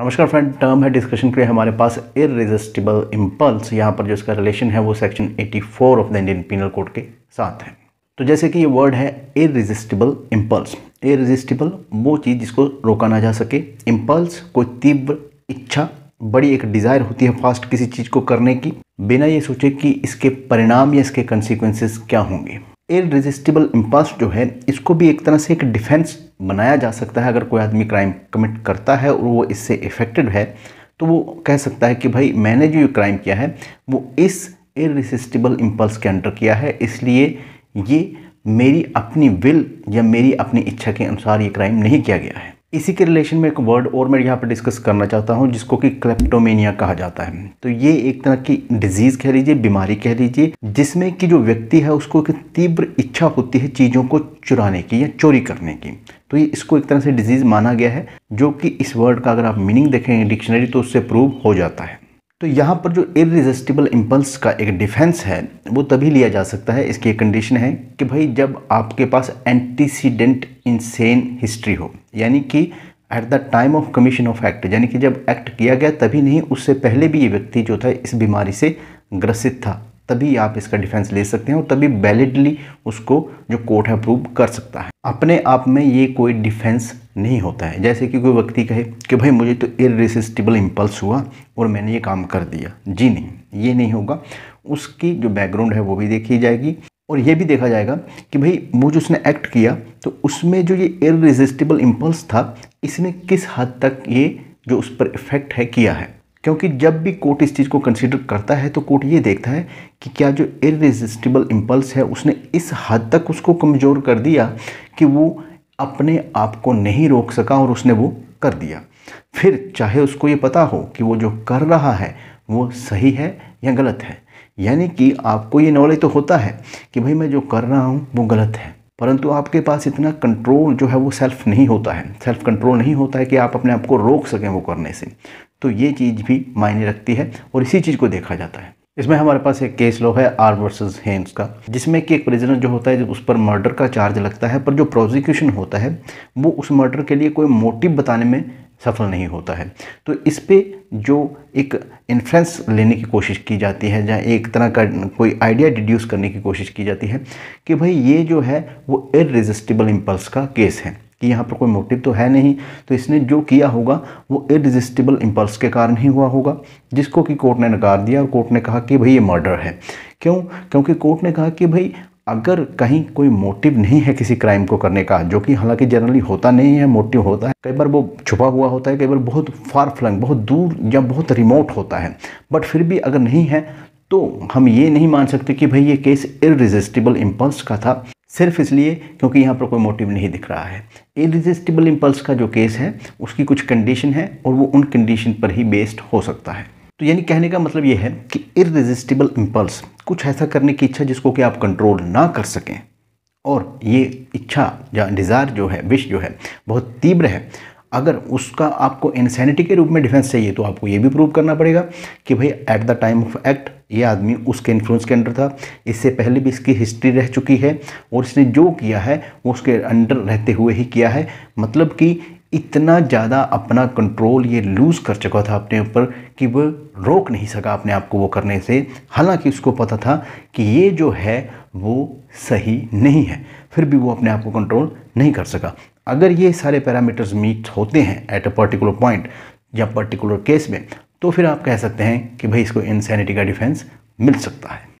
नमस्कार friend term है discussion के लिए हमारे पास इरेजिस्टिबल इम्पल्स यहाँ पर जो इसका रिलेशन है वो section 84 of the Indian penal code के साथ है तो जैसे कि ये वर्ड है इरेजिस्टिबल इम्पल्स इरेजिस्टिबल वो चीज़ जिसको रोका ना जा सके इम्पल्स कोई तीव्र इच्छा बड़ी एक डिज़ायर होती है फास्ट किसी चीज़ को करने की बिना ये सोचे कि इसके परिणाम या इसके कंसिक्वेंसेस क्या होंगे रेजिस्टेबल इम्पल्स जो है इसको भी एक तरह से एक डिफेंस बनाया जा सकता है अगर कोई आदमी क्राइम कमिट करता है और वो इससे इफेक्टेड है तो वो कह सकता है कि भाई मैंने जो ये क्राइम किया है वो इस रेजिस्टेबल इम्पल्स के अंडर किया है इसलिए ये मेरी अपनी विल या मेरी अपनी इच्छा के अनुसार ये क्राइम नहीं किया गया है इसी के रिलेशन में एक वर्ड और मैं यहाँ पर डिस्कस करना चाहता हूँ जिसको कि क्लेप्टोमेनिया कहा जाता है तो ये एक तरह की डिजीज़ कह लीजिए बीमारी कह लीजिए जिसमें कि जो व्यक्ति है उसको एक तीव्र इच्छा होती है चीज़ों को चुराने की या चोरी करने की तो ये इसको एक तरह से डिजीज़ माना गया है जो कि इस वर्ड का अगर आप मीनिंग देखेंगे डिक्शनरी तो उससे प्रूव हो जाता है तो यहाँ पर जो इरिजिस्टिबल इम्पल्स का एक डिफेंस है वो तभी लिया जा सकता है इसकी एक कंडीशन है कि भाई जब आपके पास एंटीसीडेंट इंसेन हिस्ट्री हो यानी कि at the time of commission of act यानी कि जब एक्ट किया गया तभी नहीं उससे पहले भी ये व्यक्ति जो था इस बीमारी से ग्रसित था तभी आप इसका डिफेंस ले सकते हैं और तभी वैलिडली उसको जो कोर्ट है अप्रूव कर सकता है अपने आप में ये कोई डिफेंस नहीं होता है जैसे कि कोई व्यक्ति कहे कि भाई मुझे तो इरेसिस्टिबल इम्पल्स हुआ और मैंने ये काम कर दिया जी नहीं ये नहीं होगा उसकी जो बैकग्राउंड है वो भी देखी जाएगी और ये भी देखा जाएगा कि भाई वो जो उसने एक्ट किया तो उसमें जो ये इरेजिस्टिबल इम्पल्स था इसने किस हद तक ये जो उस पर इफ़ेक्ट है किया है क्योंकि जब भी कोर्ट इस चीज़ को कंसिडर करता है तो कोर्ट ये देखता है कि क्या जो इरेजिस्टिबल इम्पल्स है उसने इस हद तक उसको कमज़ोर कर दिया कि वो अपने आप को नहीं रोक सका और उसने वो कर दिया फिर चाहे उसको ये पता हो कि वो जो कर रहा है वो सही है या गलत है यानी कि आपको ये नॉलेज तो होता है कि भाई मैं जो कर रहा हूँ वो गलत है परंतु आपके पास इतना कंट्रोल जो है वो सेल्फ नहीं होता है सेल्फ कंट्रोल नहीं होता है कि आप अपने आप को रोक सकें वो करने से तो ये चीज़ भी मायने रखती है और इसी चीज़ को देखा जाता है इसमें हमारे पास एक केस लॉ है आर वर्सेस हेम्स का जिसमें कि एक प्रिजनर जो होता है जो उस पर मर्डर का चार्ज लगता है पर जो प्रोसिक्यूशन होता है वो उस मर्डर के लिए कोई मोटिव बताने में सफल नहीं होता है तो इस पर जो एक इन्फ्लुएंस लेने की कोशिश की जाती है जहाँ एक तरह का कोई आइडिया डिड्यूस करने की कोशिश की जाती है कि भाई ये जो है वो इरेजिस्टिबल इम्पल्स का केस है कि यहाँ पर कोई मोटिव तो है नहीं तो इसने जो किया होगा वो इरिजिस्टिबल इम्पल्स के कारण ही हुआ होगा जिसको कि कोर्ट ने नकार दिया और कोर्ट ने कहा कि भाई ये मर्डर है क्यों क्योंकि कोर्ट ने कहा कि भाई अगर कहीं कोई मोटिव नहीं है किसी क्राइम को करने का जो कि हालांकि जनरली होता नहीं है मोटिव होता है कई बार वो छुपा हुआ होता है कई बार बहुत फार फ्लंग बहुत दूर या बहुत रिमोट होता है बट फिर भी अगर नहीं है तो हम ये नहीं मान सकते कि भाई ये केस इरिजिस्टिबल इम्पल्स का था सिर्फ इसलिए क्योंकि यहाँ पर कोई मोटिव नहीं दिख रहा है इरिजिस्टिबल इम्पल्स का जो केस है उसकी कुछ कंडीशन है और वो उन कंडीशन पर ही बेस्ड हो सकता है तो यानी कहने का मतलब ये है कि इरिजिस्टिबल इम्पल्स कुछ ऐसा करने की इच्छा जिसको कि आप कंट्रोल ना कर सकें और ये इच्छा या डिज़ायर जो है विश जो है बहुत तीव्र है अगर उसका आपको इंसैनिटी के रूप में डिफेंस चाहिए तो आपको ये भी प्रूव करना पड़ेगा कि भाई at the time of act ये आदमी उसके इन्फ्लुएंस के अंडर था इससे पहले भी इसकी हिस्ट्री रह चुकी है और इसने जो किया है वो उसके अंडर रहते हुए ही किया है मतलब कि इतना ज़्यादा अपना कंट्रोल ये लूज़ कर चुका था अपने ऊपर कि वह रोक नहीं सका अपने आप को वो करने से हालांकि उसको पता था कि ये जो है वो सही नहीं है फिर भी वो अपने आप को कंट्रोल नहीं कर सका अगर ये सारे पैरामीटर्स मीट होते हैं एट अ पर्टिकुलर पॉइंट या पर्टिकुलर केस में तो फिर आप कह सकते हैं कि भाई इसको इंसैनिटी का डिफेंस मिल सकता है